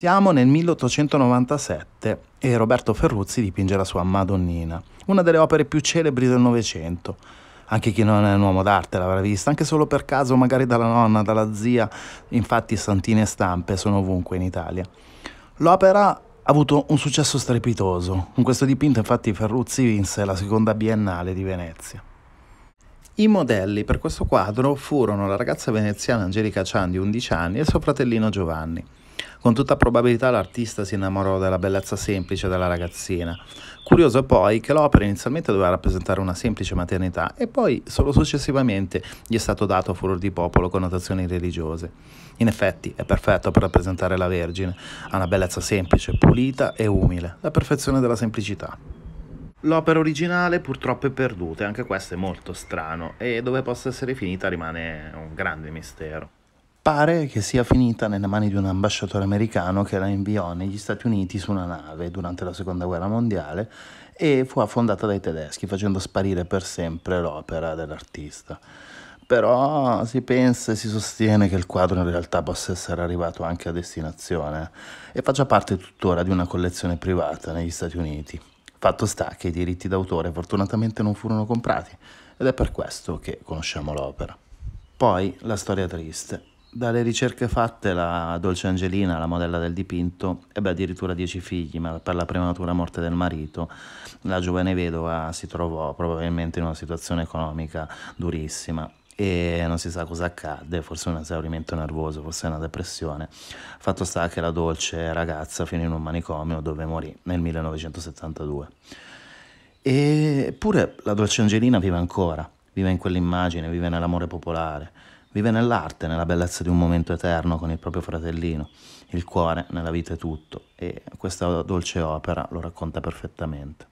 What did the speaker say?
Siamo nel 1897 e Roberto Ferruzzi dipinge la sua Madonnina, una delle opere più celebri del Novecento. Anche chi non è un uomo d'arte l'avrà vista, anche solo per caso, magari dalla nonna, dalla zia, infatti santine stampe sono ovunque in Italia. L'opera ha avuto un successo strepitoso, con questo dipinto infatti Ferruzzi vinse la seconda biennale di Venezia. I modelli per questo quadro furono la ragazza veneziana Angelica Cian di 11 anni e il suo fratellino Giovanni. Con tutta probabilità l'artista si innamorò della bellezza semplice della ragazzina. Curioso poi che l'opera inizialmente doveva rappresentare una semplice maternità e poi solo successivamente gli è stato dato furor di popolo connotazioni religiose. In effetti è perfetto per rappresentare la Vergine, ha una bellezza semplice, pulita e umile, la perfezione della semplicità. L'opera originale purtroppo è perduta e anche questo è molto strano e dove possa essere finita rimane un grande mistero pare che sia finita nelle mani di un ambasciatore americano che la inviò negli Stati Uniti su una nave durante la seconda guerra mondiale e fu affondata dai tedeschi facendo sparire per sempre l'opera dell'artista. Però si pensa e si sostiene che il quadro in realtà possa essere arrivato anche a destinazione e faccia parte tuttora di una collezione privata negli Stati Uniti. Fatto sta che i diritti d'autore fortunatamente non furono comprati ed è per questo che conosciamo l'opera. Poi la storia triste dalle ricerche fatte, la dolce Angelina, la modella del dipinto, ebbe addirittura dieci figli, ma per la prematura morte del marito, la giovane vedova si trovò probabilmente in una situazione economica durissima e non si sa cosa accadde, forse un esaurimento nervoso, forse una depressione. Fatto sta che la dolce ragazza finì in un manicomio dove morì nel 1972. Eppure la dolce Angelina vive ancora, vive in quell'immagine, vive nell'amore popolare Vive nell'arte, nella bellezza di un momento eterno con il proprio fratellino. Il cuore nella vita è tutto e questa dolce opera lo racconta perfettamente.